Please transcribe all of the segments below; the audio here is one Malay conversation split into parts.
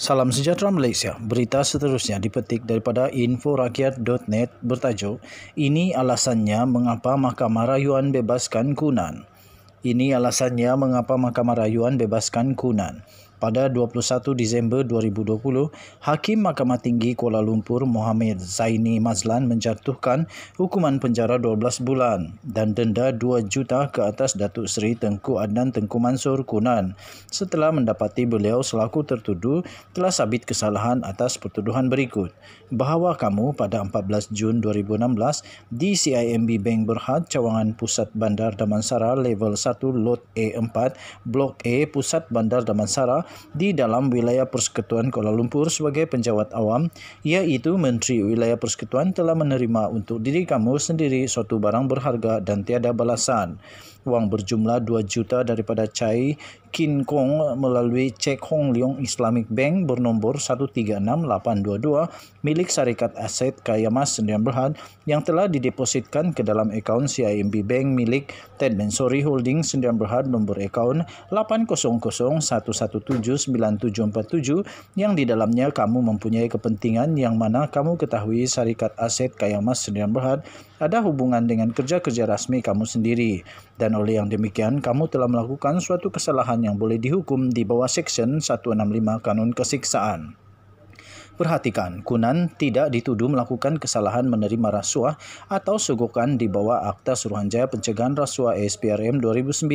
Salam sejahtera Malaysia. Berita seterusnya dipetik daripada inforakyat.net bertajuk Ini alasannya mengapa Mahkamah Rayuan bebaskan Kunan. Ini alasannya mengapa Mahkamah Rayuan bebaskan Kunan pada 21 Disember 2020, Hakim Mahkamah Tinggi Kuala Lumpur Mohamed Zaini Mazlan menjatuhkan hukuman penjara 12 bulan dan denda 2 juta ke atas Datuk Seri Tengku Adnan Tengku Mansur Kunan setelah mendapati beliau selaku tertuduh telah sabit kesalahan atas pertuduhan berikut bahawa kamu pada 14 Jun 2016 di CIMB Bank Berhad Cawangan Pusat Bandar Damansara Level 1 Lot e A4 Blok A e, Pusat Bandar Damansara di dalam wilayah Persekutuan Kuala Lumpur sebagai penjawat awam, yaitu Menteri Wilayah Persekutuan telah menerima untuk diri kamu sendiri suatu barang berharga dan tiada balasan. Uang berjumlah 2 juta daripada Chai Kin Kong melalui cek Hong Leong Islamic Bank bernomor 136822 milik syarikat aset Kaya Mas Sendirian Berhad yang telah didepositkan ke dalam akaun CIMB Bank milik Ted Mansory Holding Sendirian Berhad nomor akaun 800117 9747 yang di dalamnya kamu mempunyai kepentingan yang mana kamu ketahui syarikat aset kaya mas Sdn Bhd ada hubungan dengan kerja-kerja rasmi kamu sendiri dan oleh yang demikian kamu telah melakukan suatu kesalahan yang boleh dihukum di bawah seksyen 165 Kanun Kesiksaan. Perhatikan, Kunan tidak dituduh melakukan kesalahan menerima rasuah atau sugukan di bawah Akta Suruhanjaya Pencegahan Rasuah ESPRM 2009.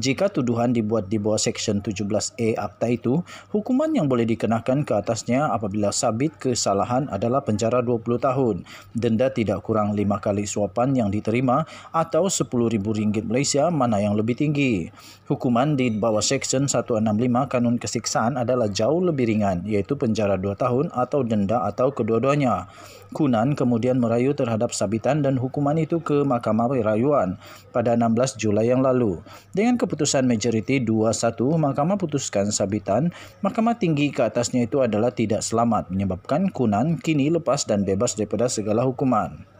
Jika tuduhan dibuat di bawah Seksyen 17 e Akta itu, hukuman yang boleh dikenakan ke atasnya apabila sabit kesalahan adalah penjara 20 tahun, denda tidak kurang 5 kali suapan yang diterima atau RM10,000 Malaysia mana yang lebih tinggi. Hukuman di bawah Seksyen 165 Kanun Kesiksaan adalah jauh lebih ringan, iaitu penjara 2 tahun tahun atau denda atau kedua-duanya. Kunan kemudian merayu terhadap sabitan dan hukuman itu ke Mahkamah Rayuan pada 16 Julai yang lalu. Dengan keputusan majoriti 2-1, Mahkamah putuskan sabitan, Mahkamah Tinggi ke atasnya itu adalah tidak selamat menyebabkan Kunan kini lepas dan bebas daripada segala hukuman.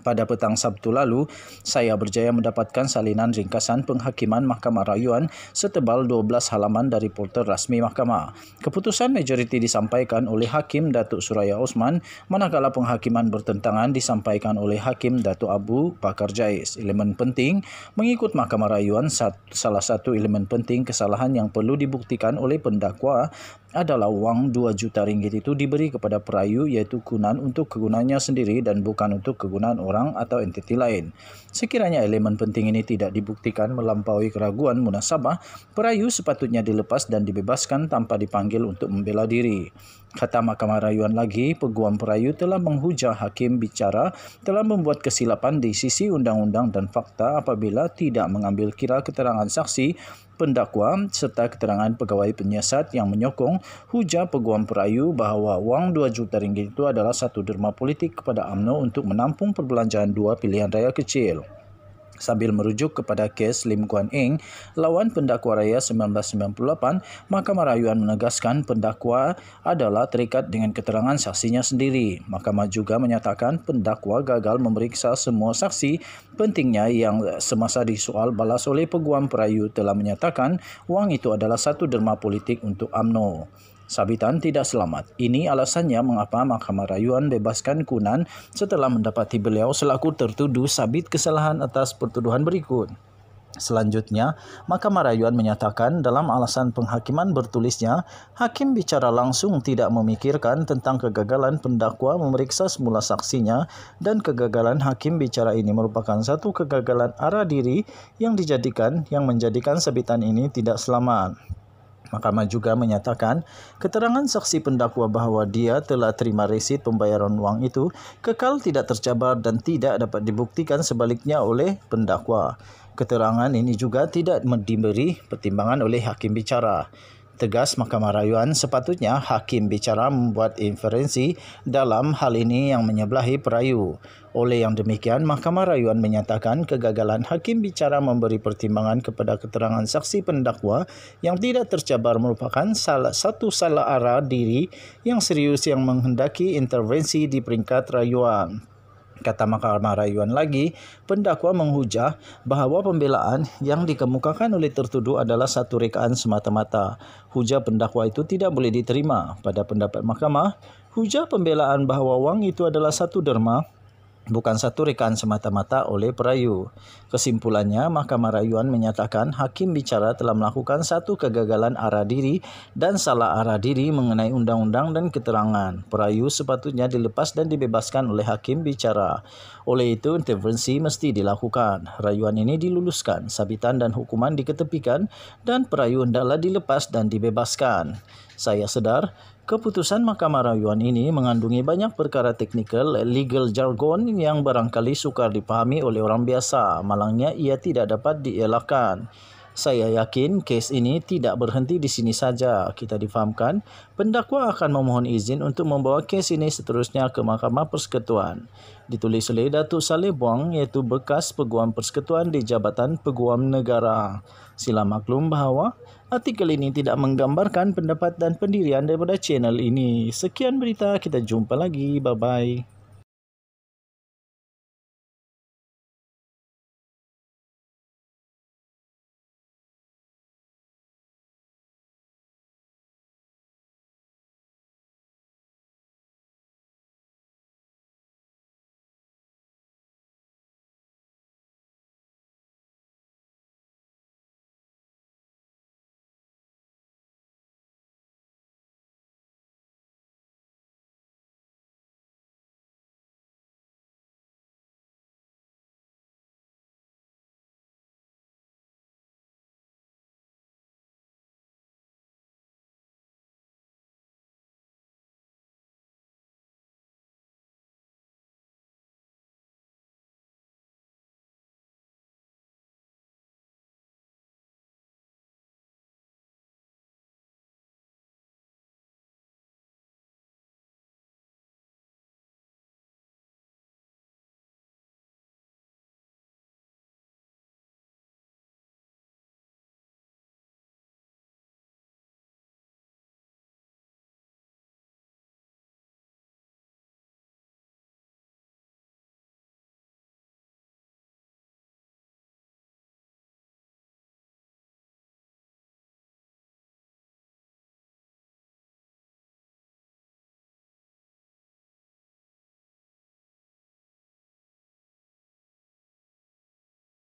Pada petang Sabtu lalu, saya berjaya mendapatkan salinan ringkasan penghakiman Mahkamah Rayuan setebal 12 halaman dari Porter rasmi mahkamah. Keputusan majoriti disampaikan oleh Hakim Datuk Suraya Osman, manakala penghakiman bertentangan disampaikan oleh Hakim Datuk Abu Bakar Jais. Elemen penting mengikut Mahkamah Rayuan salah satu elemen penting kesalahan yang perlu dibuktikan oleh pendakwa adalah wang 2 juta ringgit itu diberi kepada perayu iaitu kunan untuk kegunaannya sendiri dan bukan untuk kegunaan orang atau entiti lain. Sekiranya elemen penting ini tidak dibuktikan melampaui keraguan munasabah, perayu sepatutnya dilepas dan dibebaskan tanpa dipanggil untuk membela diri. Kata Mahkamah Rayuan lagi, peguam perayu telah menghujah hakim bicara telah membuat kesilapan di sisi undang-undang dan fakta apabila tidak mengambil kira keterangan saksi pendakwa serta keterangan pegawai penyiasat yang menyokong hujah peguam perayu bahawa wang 2 juta ringgit itu adalah satu derma politik kepada AMNO untuk menampung perbelanjaan dua pilihan raya kecil. Sambil merujuk kepada kes Lim Guan Eng lawan pendakwa raya 1998, Mahkamah Rayuan menegaskan pendakwa adalah terikat dengan keterangan saksinya sendiri. Mahkamah juga menyatakan pendakwa gagal memeriksa semua saksi pentingnya yang semasa disoal balas oleh peguam perayu telah menyatakan wang itu adalah satu derma politik untuk AMNO. Sabitan tidak selamat. Ini alasannya mengapa Mahkamah Rayuan bebaskan Kunan setelah mendapati beliau selaku tertuduh sabit kesalahan atas pertuduhan berikut. Selanjutnya, Mahkamah Rayuan menyatakan dalam alasan penghakiman bertulisnya, hakim bicara langsung tidak memikirkan tentang kegagalan pendakwa memeriksa semula saksinya dan kegagalan hakim bicara ini merupakan satu kegagalan arah diri yang dijadikan yang menjadikan sebitan ini tidak selamat. Mahkamah juga menyatakan keterangan saksi pendakwa bahawa dia telah terima resit pembayaran wang itu kekal tidak tercabar dan tidak dapat dibuktikan sebaliknya oleh pendakwa. Keterangan ini juga tidak diberi pertimbangan oleh hakim bicara. Tegas Mahkamah Rayuan sepatutnya hakim bicara membuat inferensi dalam hal ini yang menyebelahi perayu. Oleh yang demikian, Mahkamah Rayuan menyatakan kegagalan hakim bicara memberi pertimbangan kepada keterangan saksi pendakwa yang tidak tercabar merupakan salah satu salah arah diri yang serius yang menghendaki intervensi di peringkat rayuan. Kata Mahkamah Rayuan lagi, pendakwa menghujah bahawa pembelaan yang dikemukakan oleh tertuduh adalah satu rekaan semata-mata. Hujah pendakwa itu tidak boleh diterima. Pada pendapat mahkamah, hujah pembelaan bahawa wang itu adalah satu derma bukan satu rekaan semata-mata oleh perayu. Kesimpulannya, Mahkamah Rayuan menyatakan hakim bicara telah melakukan satu kegagalan arah diri dan salah arah diri mengenai undang-undang dan keterangan. Perayu sepatutnya dilepas dan dibebaskan oleh hakim bicara. Oleh itu, intervensi mesti dilakukan. Rayuan ini diluluskan, sabitan dan hukuman diketepikan dan perayu hendaklah dilepas dan dibebaskan. Saya sedar, Keputusan Mahkamah Rayuan ini mengandungi banyak perkara teknikal legal jargon yang barangkali sukar dipahami oleh orang biasa, malangnya ia tidak dapat dielakkan. Saya yakin kes ini tidak berhenti di sini saja. Kita difahamkan, pendakwa akan memohon izin untuk membawa kes ini seterusnya ke Mahkamah Persekutuan. Ditulis oleh Datuk Saleh Buang iaitu bekas peguam persekutuan di Jabatan Peguam Negara. Sila maklum bahawa artikel ini tidak menggambarkan pendapat dan pendirian daripada channel ini. Sekian berita, kita jumpa lagi. Bye-bye.